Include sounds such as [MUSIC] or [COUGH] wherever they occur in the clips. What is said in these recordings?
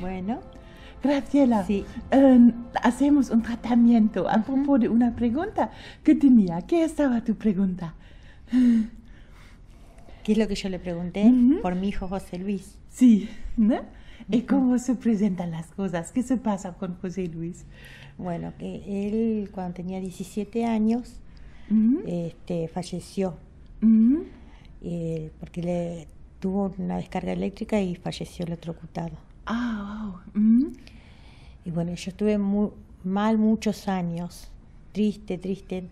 Bueno. Graciela, sí. Em, hacemos un tratamiento a propósito de una pregunta que tenía. ¿Qué estaba tu pregunta? ¿Qué es lo que yo le pregunté? Por mi hijo José Luis. Sí, ¿no? cómo se presentan las cosas? ¿Qué se pasa con José Luis? Bueno, que él cuando tenía 17 años este, falleció. Eh, porque le tuvo una descarga eléctrica y falleció el electrocutado. Ah, mm. Y bueno, yo estuve muy, mal muchos años, triste, triste.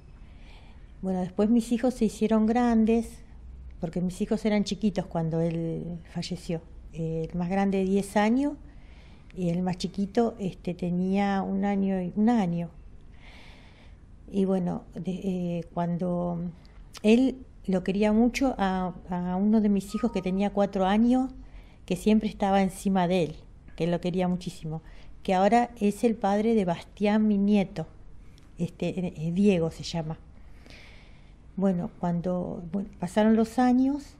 Bueno, después mis hijos se hicieron grandes, porque mis hijos eran chiquitos cuando él falleció. El más grande de 10 años y el más chiquito este, tenía un año y un año. Y bueno, eh, cuando él lo quería mucho a, a uno de mis hijos que tenía cuatro años, que siempre estaba encima de él lo quería muchísimo, que ahora es el padre de Bastián, mi nieto. Este, eh, eh, Diego se llama. Bueno, cuando pasaron los años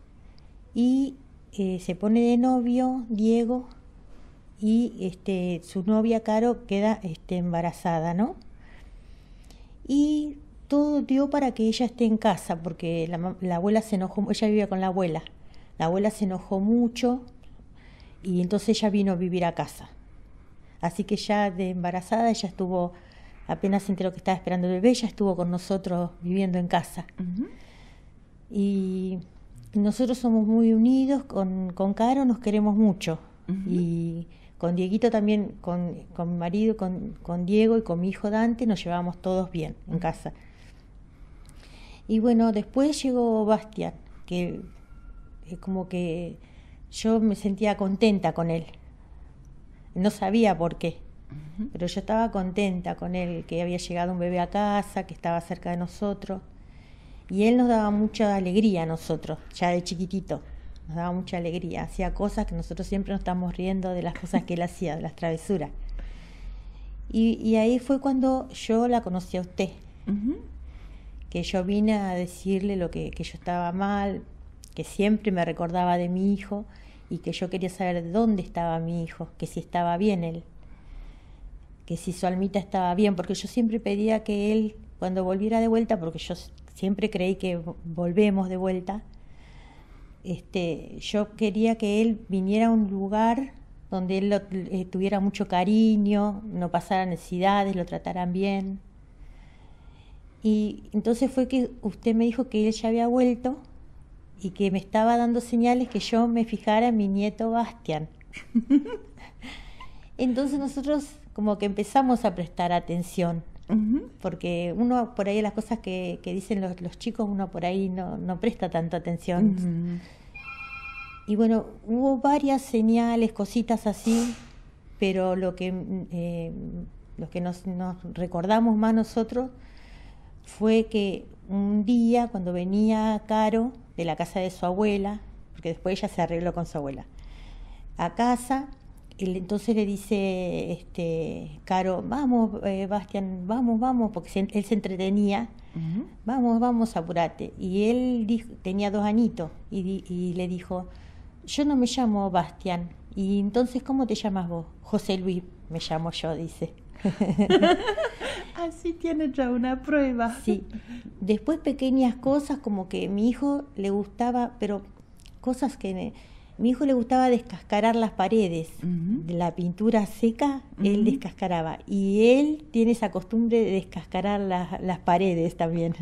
y eh, se pone de novio Diego y este, su novia Caro queda este, embarazada, ¿no? Y todo dio para que ella esté en casa, porque la, la abuela se enojó, ella vivía con la abuela, la abuela se enojó mucho y entonces ella vino a vivir a casa. Así que ya de embarazada ella estuvo, apenas lo que estaba esperando el bebé, ella estuvo con nosotros viviendo en casa. Y nosotros somos muy unidos, con, con Caro nos queremos mucho. Y con Dieguito también, con, con mi marido, con, con, Diego y con mi hijo Dante nos llevamos todos bien en casa. Y bueno, después llegó Bastián, que, es como que yo me sentía contenta con él. No sabía por qué, pero yo estaba contenta con él, que había llegado un bebé a casa, que estaba cerca de nosotros. Y él nos daba mucha alegría a nosotros, ya de chiquitito. Nos daba mucha alegría. Hacía cosas que nosotros siempre nos estamos riendo de las cosas que él hacía, de las travesuras. Y, ahí fue cuando yo la conocí a usted. Que yo vine a decirle lo que, que yo estaba mal, que siempre me recordaba de mi hijo y que yo quería saber dónde estaba mi hijo, que si estaba bien él, que si su almita estaba bien, porque yo siempre pedía que él, cuando volviera de vuelta, porque yo siempre creí que volvemos de vuelta, este, yo quería que él viniera a un lugar donde él eh, tuviera mucho cariño, no pasara necesidades, lo trataran bien. Y entonces fue que usted me dijo que él ya había vuelto y que me estaba dando señales que yo me fijara en mi nieto Bastian. [LAUGHS] Entonces nosotros como que empezamos a prestar atención, porque uno por ahí las cosas que, dicen los, chicos, uno por ahí no, no presta tanta atención. Y bueno, hubo varias señales, cositas así, pero lo que, eh, que nos, nos recordamos más nosotros fue que un día cuando venía Caro, de la casa de su abuela, porque después ella se arregló con su abuela, a casa. Y entonces le dice este, Caro, vamos, eh, Bastian, vamos, vamos, porque él se entretenía, vamos, vamos, apurate. Y él tenía dos añitos y, y le dijo, yo no me llamo Bastian, y entonces, ¿cómo te llamas vos? José Luis, me llamo yo, dice. [LAUGHS] Así tiene ya una prueba. Sí. Después pequeñas cosas como que mi hijo le gustaba, pero cosas que mi hijo le gustaba descascarar las paredes. De la pintura seca, él descascaraba. Y él tiene esa costumbre de descascarar las, paredes también.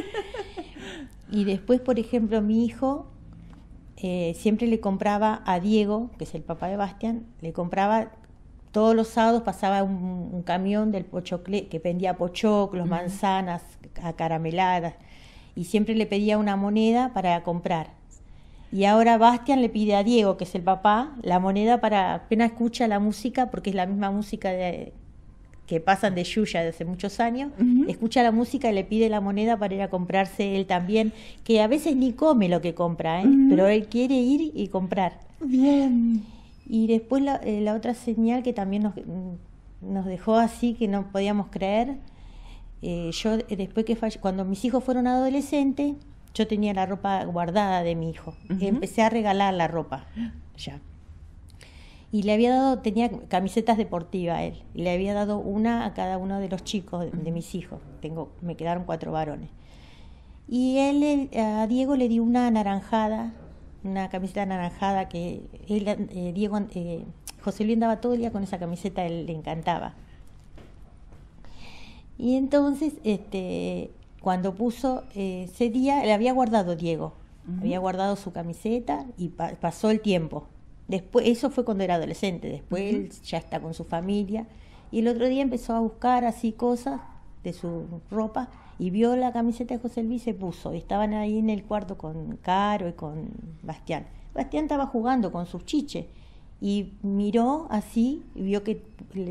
[LAUGHS] y después, por ejemplo, mi hijo eh, siempre le compraba a Diego, que es el papá de Bastian le compraba todos los sábados pasaba un, camión del pochocle, que vendía pochoclos, manzanas acarameladas, y siempre le pedía una moneda para comprar. Y ahora Bastian le pide a Diego, que es el papá, la moneda para apenas escucha la música, porque es la misma música que pasan de Yuya desde hace muchos años, escucha la música y le pide la moneda para ir a comprarse él también, que a veces ni come lo que compra, ¿eh? pero él quiere ir y comprar. Bien. Y después eh, la, otra señal que también nos, mm, nos, dejó así, que no podíamos creer, eh, yo después que cuando mis hijos fueron adolescentes, yo tenía la ropa guardada de mi hijo. Empecé a regalar la ropa ya. Y le había dado, tenía camisetas deportivas a él. le había dado una a cada uno de los chicos de, mis hijos. Tengo, me quedaron cuatro varones. Y él, eh, a Diego le di una anaranjada una camiseta anaranjada que él, eh, Diego, eh, José Luis andaba todo el día con esa camiseta, él le encantaba. Y entonces, este, cuando puso eh, ese día, le había guardado Diego, había guardado su camiseta y pasó el tiempo. Después, eso fue cuando era adolescente, después ya está con su familia. Y el otro día empezó a buscar así cosas de su ropa y vio la camiseta de José Luis, y se puso. y Estaban ahí en el cuarto con Caro y con Bastián. Bastián estaba jugando con sus chiches y miró así, y vio que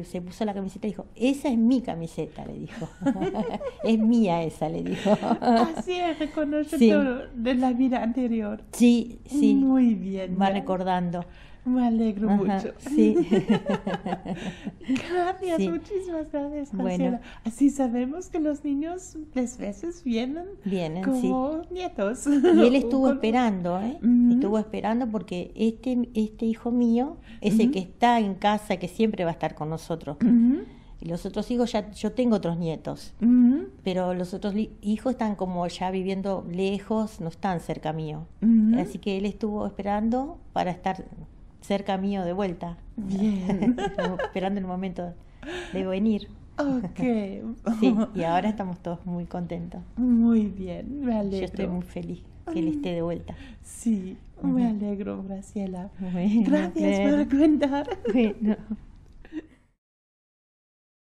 se puso la camiseta y dijo, esa es mi camiseta, le dijo. [LAUGHS] es mía esa, le dijo. así es, reconoce de la vida anterior. Sí, sí. Muy bien. Va ¿eh? recordando. Me alegro mucho. Sí. [LAUGHS] gracias, muchísimas gracias. Bueno. Así sabemos que los niños tres pues, veces vienen, vienen como nietos. Y él estuvo [LAUGHS] esperando, ¿eh? Estuvo esperando porque este, este hijo mío es el que está en casa, que siempre va a estar con nosotros. Y los otros hijos, ya yo tengo otros nietos, pero los otros hijos están como ya viviendo lejos, no están cerca mío. Así que él estuvo esperando para estar cerca mío de vuelta. Bien. [LAUGHS] esperando el momento de venir. Ok. [LAUGHS] Sí, y ahora estamos todos muy contentos. Muy bien, me alegro. Yo estoy muy feliz que él esté de vuelta. Sí, me alegro, Graciela. Gracias por contar. Bueno. [LAUGHS]